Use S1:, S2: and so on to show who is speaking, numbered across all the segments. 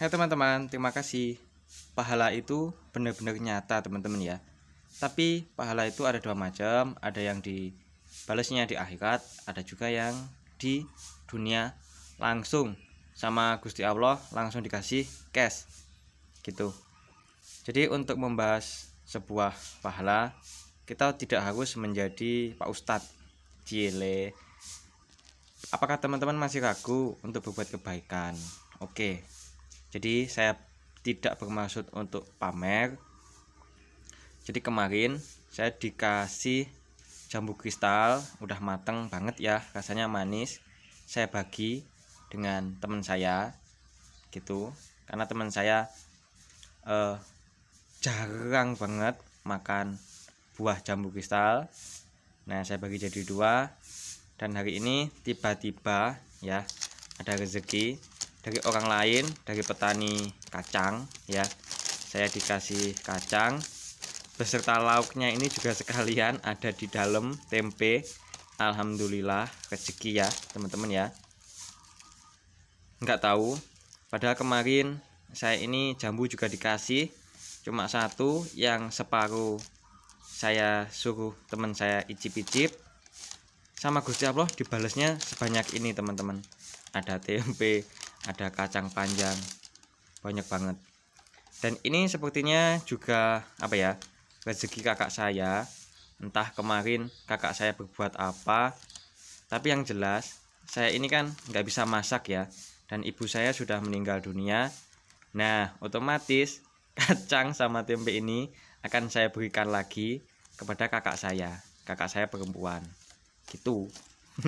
S1: Hai hey, teman-teman, terima kasih. Pahala itu benar-benar nyata teman-teman ya. Tapi pahala itu ada dua macam, ada yang dibalasnya di akhirat, ada juga yang di dunia langsung sama Gusti Allah langsung dikasih cash gitu. Jadi untuk membahas sebuah pahala kita tidak harus menjadi Pak Ustadz Cile. Apakah teman-teman masih ragu untuk berbuat kebaikan? Oke, jadi saya tidak bermaksud untuk pamer jadi kemarin saya dikasih jambu kristal udah mateng banget ya rasanya manis saya bagi dengan teman saya gitu karena teman saya eh, jarang banget makan buah jambu kristal nah saya bagi jadi dua dan hari ini tiba-tiba ya ada rezeki dari orang lain dari petani kacang ya saya dikasih kacang beserta lauknya ini juga sekalian ada di dalam tempe Alhamdulillah rezeki ya teman-teman ya nggak tahu padahal kemarin saya ini jambu juga dikasih cuma satu yang separuh saya suruh teman saya icip-icip sama Gusti Allah dibalasnya sebanyak ini teman-teman ada tempe ada kacang panjang banyak banget dan ini sepertinya juga apa ya rezeki kakak saya entah kemarin kakak saya berbuat apa tapi yang jelas saya ini kan nggak bisa masak ya dan ibu saya sudah meninggal dunia nah otomatis kacang sama tempe ini akan saya berikan lagi kepada kakak saya kakak saya perempuan gitu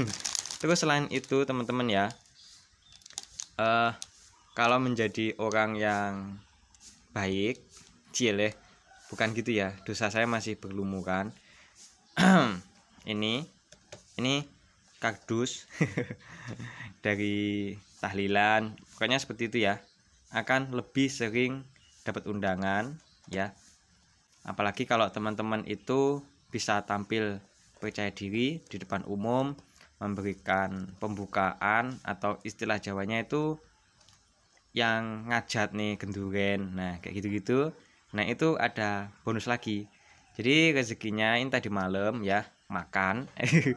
S1: terus selain itu teman-teman ya uh, kalau menjadi orang yang baik cile, ya, bukan gitu ya dosa saya masih berlumuran ini ini kardus dari tahlilan pokoknya seperti itu ya akan lebih sering dapat undangan ya apalagi kalau teman-teman itu bisa tampil percaya diri di depan umum memberikan pembukaan atau istilah Jawanya itu yang ngajat nih genduren nah kayak gitu-gitu nah itu ada bonus lagi jadi rezekinya ini tadi malam ya makan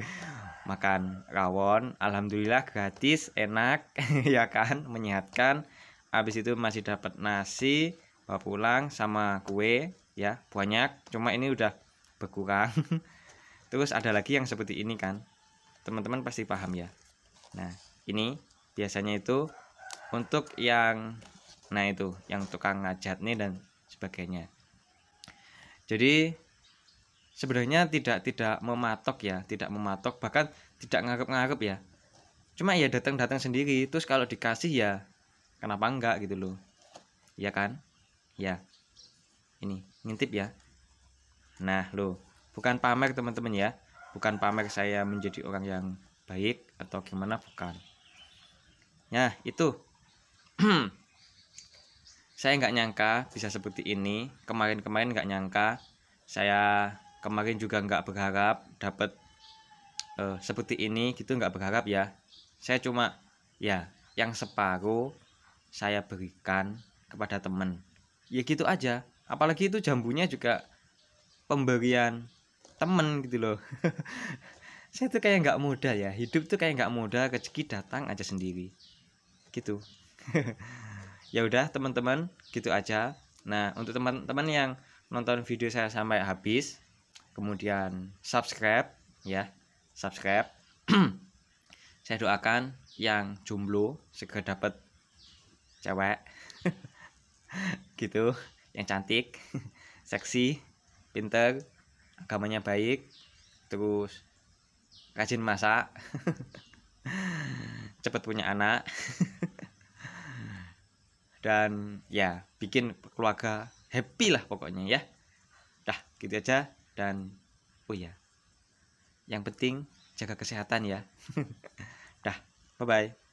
S1: makan rawon alhamdulillah gratis enak ya kan menyehatkan habis itu masih dapat nasi bawa pulang sama kue ya banyak cuma ini udah berkurang terus ada lagi yang seperti ini kan teman-teman pasti paham ya nah ini biasanya itu untuk yang nah itu yang tukang ngajat nih dan sebagainya jadi sebenarnya tidak tidak mematok ya tidak mematok bahkan tidak ngarep-ngarep ya cuma ya datang-datang sendiri terus kalau dikasih ya kenapa enggak gitu loh ya kan ya ini ngintip ya nah lo bukan pamer teman-teman ya bukan pamer saya menjadi orang yang baik atau gimana bukan Nah itu saya nggak nyangka bisa seperti ini kemarin-kemarin nggak nyangka saya kemarin juga nggak berharap dapat uh, eh, seperti ini gitu nggak berharap ya saya cuma ya yang separuh saya berikan kepada temen ya gitu aja apalagi itu jambunya juga pemberian temen gitu loh saya tuh kayak nggak mudah ya hidup tuh kayak nggak mudah rezeki datang aja sendiri gitu ya udah teman-teman gitu aja nah untuk teman-teman yang nonton video saya sampai habis kemudian subscribe ya subscribe saya doakan yang jomblo segera dapat cewek gitu yang cantik seksi pinter agamanya baik terus rajin masak cepat punya anak dan ya bikin keluarga happy lah pokoknya ya dah gitu aja dan oh ya yang penting jaga kesehatan ya dah bye bye